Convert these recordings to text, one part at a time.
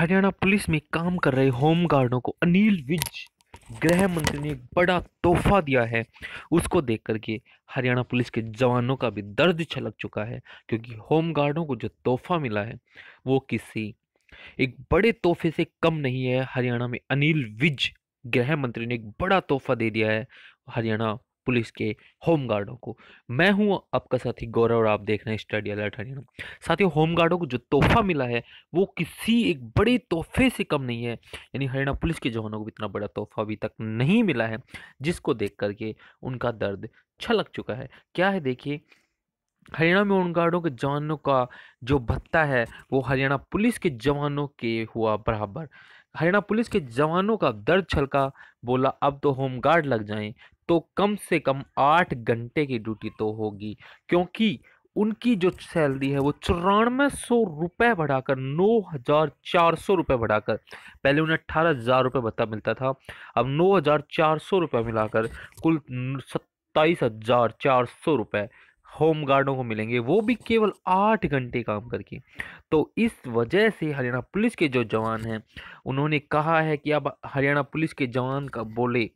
Haryana police में काम कर रहे होम गार्डों को अनिल विज गृह मंत्री ने एक बड़ा तोहफा दिया है उसको देख करके हरियाणा पुलिस के जवानों का भी दर्द छलक चुका है क्योंकि होम गार्डों को जो तोहफा मिला है वो किसी एक बड़े तोहफे से कम नहीं है हरियाणा में अनिल विज गृह मंत्री ने एक बड़ा तोहफा दे दिया है हरियाणा पुलिस के होम गार्डों को मैं हूं आपका साथी गौरव और आप देख रहे हैं स्टडी अलर्ट हरियाणा साथियों होम गार्डों को जो तोहफा मिला है वो किसी एक बड़े तोहफे से कम नहीं है यानी हरियाणा पुलिस के जवानों को इतना बड़ा तोहफा अभी तक नहीं मिला है जिसको देख करके उनका दर्द छलक चुका है क्या है देखिए हरियाणा में उन गार्डों के जवानों का जो भत्ता है वो हरियाणा पुलिस के जवानों के हुआ बराबर हरियाणा पुलिस के जवानों का दर्द छलका बोला अब तो होमगार्ड लग जाएं तो कम से कम आठ घंटे की ड्यूटी तो होगी क्योंकि उनकी जो सैलरी है वो चौरानवे सौ रुपये बढ़ाकर नौ हज़ार चार सौ रुपये बढ़ाकर पहले उन्हें अट्ठारह हज़ार रुपये भत्ता मिलता था अब नौ हज़ार चार सौ रुपये मिलाकर कुल सत्ताईस हज़ार चार सौ रुपये होम गार्डों को मिलेंगे वो भी केवल आठ घंटे काम करके तो इस वजह से हरियाणा पुलिस के जो जवान हैं उन्होंने कहा है कि अब हरियाणा पुलिस के जवान का बोले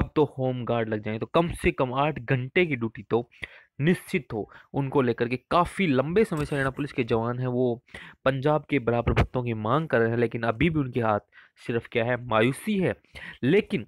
अब तो होम गार्ड लग जाए तो कम से कम आठ घंटे की ड्यूटी तो निश्चित हो उनको लेकर के काफ़ी लंबे समय से हरियाणा पुलिस के जवान हैं वो पंजाब के बराबर भत्तों की मांग कर रहे हैं लेकिन अभी भी उनके हाथ सिर्फ क्या है मायूसी है लेकिन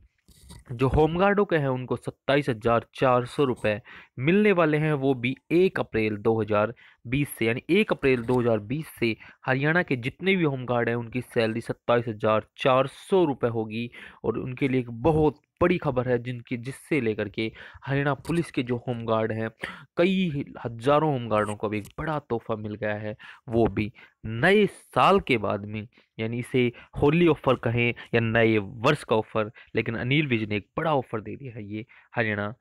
जो होमगार्डों के हैं उनको सत्ताईस हज़ार चार सौ रुपये मिलने वाले हैं वो भी एक अप्रैल 2020 से यानी एक अप्रैल 2020 से हरियाणा के जितने भी होमगार्ड हैं उनकी सैलरी सत्ताईस हज़ार चार सौ रुपये होगी और उनके लिए एक बहुत बड़ी खबर है जिनकी जिससे लेकर के हरियाणा पुलिस के जो होमगार्ड हैं कई हजारों होमगार्डों को भी एक बड़ा तोहफा मिल गया है वो भी नए साल के बाद में यानी इसे होली ऑफर कहें या नए वर्ष का ऑफर लेकिन अनिल विज ने एक बड़ा ऑफर दे दिया है ये हरियाणा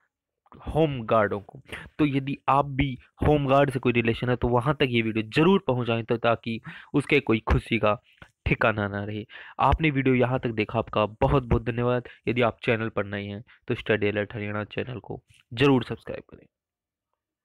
होम गार्डों को तो यदि आप भी होम गार्ड से कोई रिलेशन है तो वहाँ तक ये वीडियो ज़रूर पहुँचाएं तो ताकि उसके कोई खुशी का ठिकाना ना रहे आपने वीडियो यहाँ तक देखा आपका बहुत बहुत धन्यवाद यदि आप चैनल पर नए हैं तो स्टडी अलर्ट हरियाणा चैनल को ज़रूर सब्सक्राइब करें